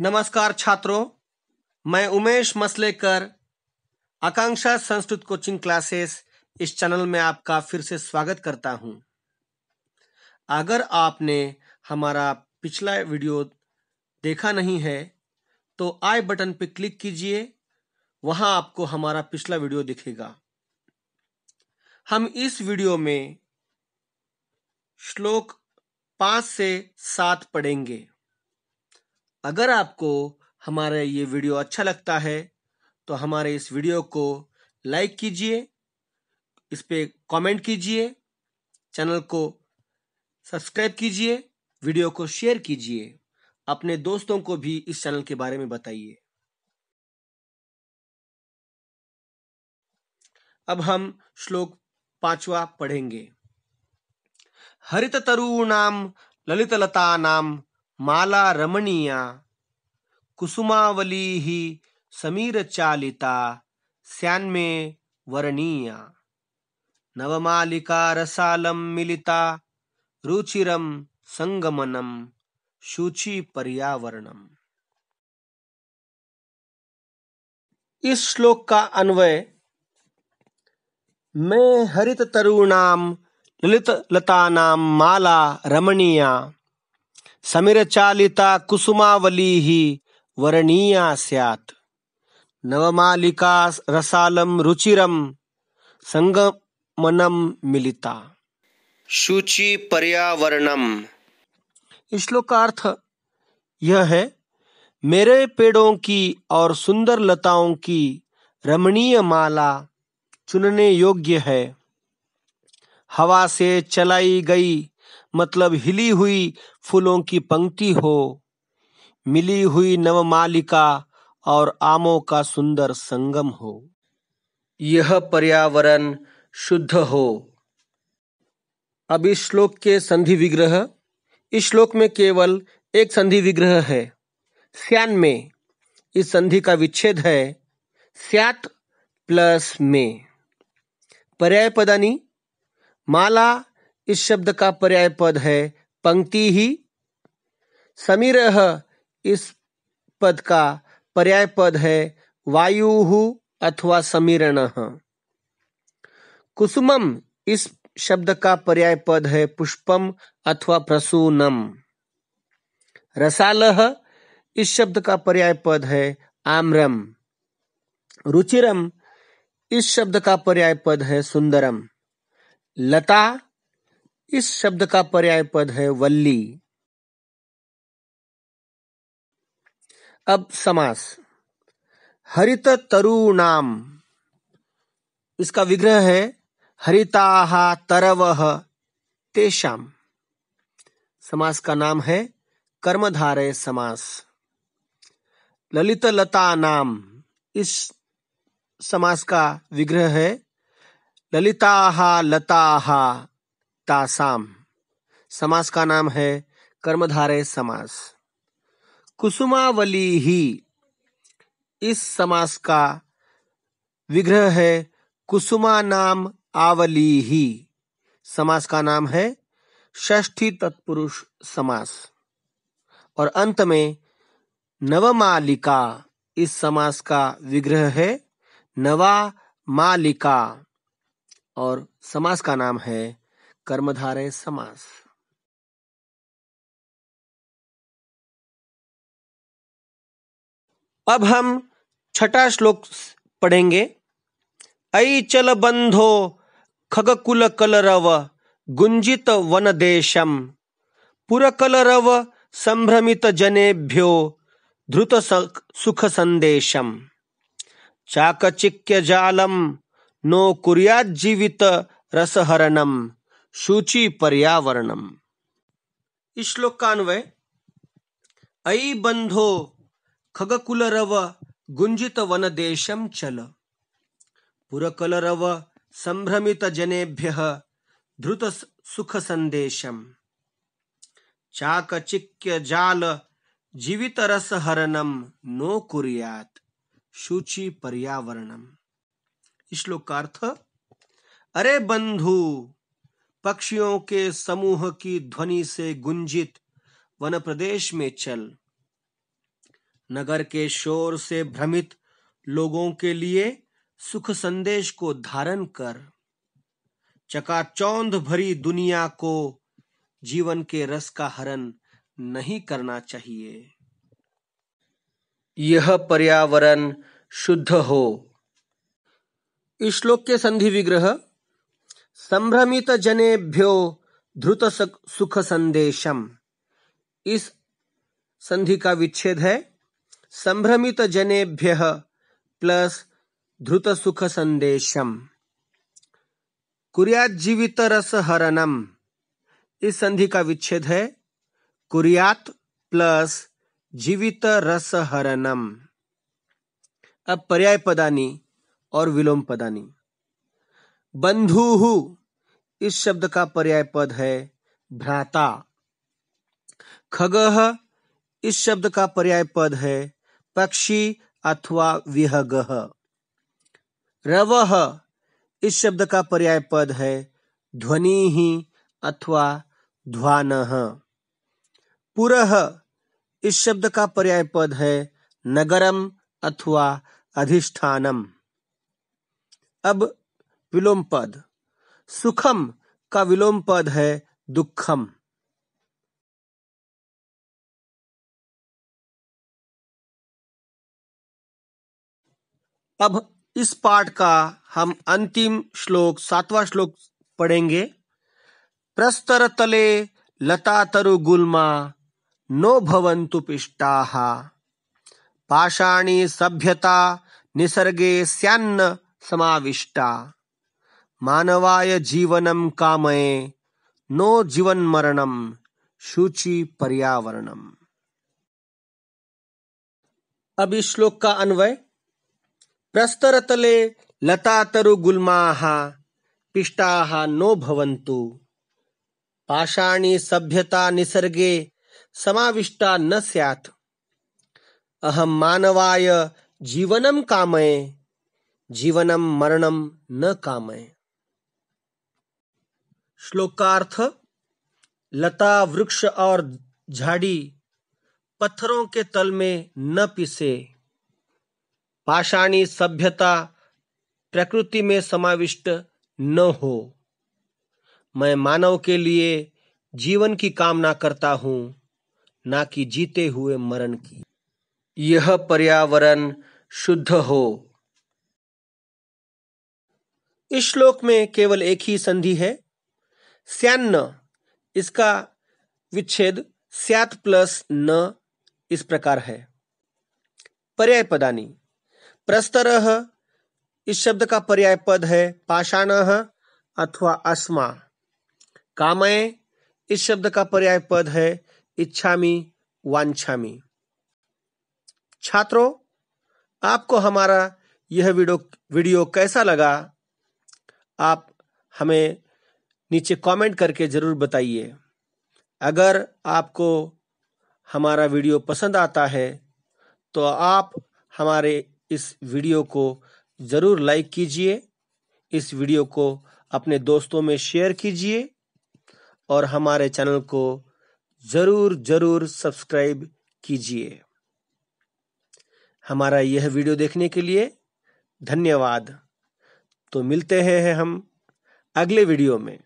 नमस्कार छात्रों मैं उमेश मसलेकर आकांक्षा संस्कृत कोचिंग क्लासेस इस चैनल में आपका फिर से स्वागत करता हूं अगर आपने हमारा पिछला वीडियो देखा नहीं है तो आई बटन पर क्लिक कीजिए वहां आपको हमारा पिछला वीडियो दिखेगा हम इस वीडियो में श्लोक पांच से सात पढ़ेंगे अगर आपको हमारा ये वीडियो अच्छा लगता है तो हमारे इस वीडियो को लाइक कीजिए इस पर कॉमेंट कीजिए चैनल को सब्सक्राइब कीजिए वीडियो को शेयर कीजिए अपने दोस्तों को भी इस चैनल के बारे में बताइए अब हम श्लोक पांचवा पढ़ेंगे हरित तरुणाम ललित लता नाम माला रमणीया समीर चालिता स्यान्मे वर्णीया नवमालिका रसालम मिलिता रुचिरम संगमनम शुचि पर्यावरणम इस श्लोक का अन्वय मैं हरित तरुणाम ललित लता नाम माला रमणीया कुसुमावली ही वरणीया स्यात् नवमालिका रसालम रुचिरम संगमनम मिलिता शुचि पर्यावरणम श्लोक का अर्थ यह है मेरे पेड़ों की और सुंदर लताओं की रमणीय माला चुनने योग्य है हवा से चलाई गई मतलब हिली हुई फूलों की पंक्ति हो मिली हुई नवमालिका और आमों का सुंदर संगम हो यह पर्यावरण शुद्ध हो अब इस श्लोक के संधि विग्रह इस श्लोक में केवल एक संधि विग्रह है स्यान में इस संधि का विच्छेद है स्यात प्लस में पर्याय पदानी माला इस शब्द का पर्याय पद है पंक्ति ही समीर इस पद का पर्याय पद है वायु अथवा समीरण कुसुमम इस शब्द का पर्याय पद है पुष्पम अथवा प्रसूनम रसाल इस शब्द का पर्याय पद है आम्रम रुचिरम इस शब्द का पर्याय पद है सुंदरम लता इस शब्द का पर्याय पद है वल्ली अब समास हरित तरुणाम इसका विग्रह है हरिता तरव तेषाम समास का नाम है कर्मधारे समास ललित लता नाम इस समास का विग्रह है ललिता लता तासाम समास का नाम है कर्मधारय समास कुसुमावली ही इस समास का विग्रह है कुसुमा नाम आवली ही समास का नाम है षष्ठी तत्पुरुष समास और अंत में नवमालिका इस समास का विग्रह है नवा मालिका और समास का नाम है कर्मधारय समास अब हम छठा श्लोक पढ़ेंगे ऐ चल बंधो खगकुल कलरव गुंजित वन देशम कलरव संभ्रमित जनेभ्यो ध्रुत सुख संदेशम चाकचिक्य जालम नो कुरियाजीवित रसहरणम सूची पर्यावरणम इस श्लोक का अन्वय अई बंधो रव गुंजित वन देशम चल पुरकलरव संभ्रमित जनेभ्य धृत सुख संदेशम चाकचिक्य जाल जीवित रस हरणम नो कुरियात शुचि पर्यावरणम श्लोकार्थ अरे बंधु पक्षियों के समूह की ध्वनि से गुंजित वन प्रदेश में चल नगर के शोर से भ्रमित लोगों के लिए सुख संदेश को धारण कर चकाचौंध भरी दुनिया को जीवन के रस का हरण नहीं करना चाहिए यह पर्यावरण शुद्ध हो इस श्लोक के संधि विग्रह संभ्रमित जनेभ्यो सुख संदेशम इस संधि का विच्छेद है संभ्रमित जनेभ्य प्लस ध्रुत सुख संदेशम कुरियात जीवित रस हरणम इस संधि का विच्छेद है कुरियात प्लस जीवित रस हरणम अब पर्याय पदानी और विलोम पदानी बंधु इस शब्द का पर्याय पद है भ्राता खगह इस शब्द का पर्याय पद है पक्षी अथवा विहगह रवह इस शब्द का पर्याय पद है ध्वनि ही अथवा ध्वान पुरह इस शब्द का पर्याय पद है नगरम अथवा अधिष्ठानम अब विलोम पद सुखम का विलोम पद है दुखम अब इस पाठ का हम अंतिम श्लोक सातवां श्लोक पढ़ेंगे प्रस्तर तले लता तरु गुलमा नो भवंतु पिष्टा पाषाणी सभ्यता निसर्गे स्यान्न समाविष्टा मानवाय जीवनम कामये नो जीवन मरणम शुचि पर्यावरणम अब इस श्लोक का अन्वय प्रस्तरतले लता तरु गुलमा पिष्टा नो भवंतु पाषाणी सभ्यता निसर्गे समाविष्टा न सैत अहम मानवाय जीवनम कामये जीवनम मरणम न कामये श्लोकार्थ लता वृक्ष और झाड़ी पत्थरों के तल में न पिसे पाषाणी सभ्यता प्रकृति में समाविष्ट न हो मैं मानव के लिए जीवन की कामना करता हूं ना कि जीते हुए मरण की यह पर्यावरण शुद्ध हो इस श्लोक में केवल एक ही संधि है सैन्न इसका विच्छेद सैत प्लस न इस प्रकार है पर्याय पदानी प्रस्तर इस शब्द का पर्याय पद है पाषाण अथवा अस्मा कामय इस शब्द का पर्याय पद है इच्छामी वांछामी छात्रों आपको हमारा यह वीडियो वीडियो कैसा लगा आप हमें नीचे कमेंट करके ज़रूर बताइए अगर आपको हमारा वीडियो पसंद आता है तो आप हमारे इस वीडियो को ज़रूर लाइक कीजिए इस वीडियो को अपने दोस्तों में शेयर कीजिए और हमारे चैनल को ज़रूर ज़रूर सब्सक्राइब कीजिए हमारा यह वीडियो देखने के लिए धन्यवाद तो मिलते हैं हम अगले वीडियो में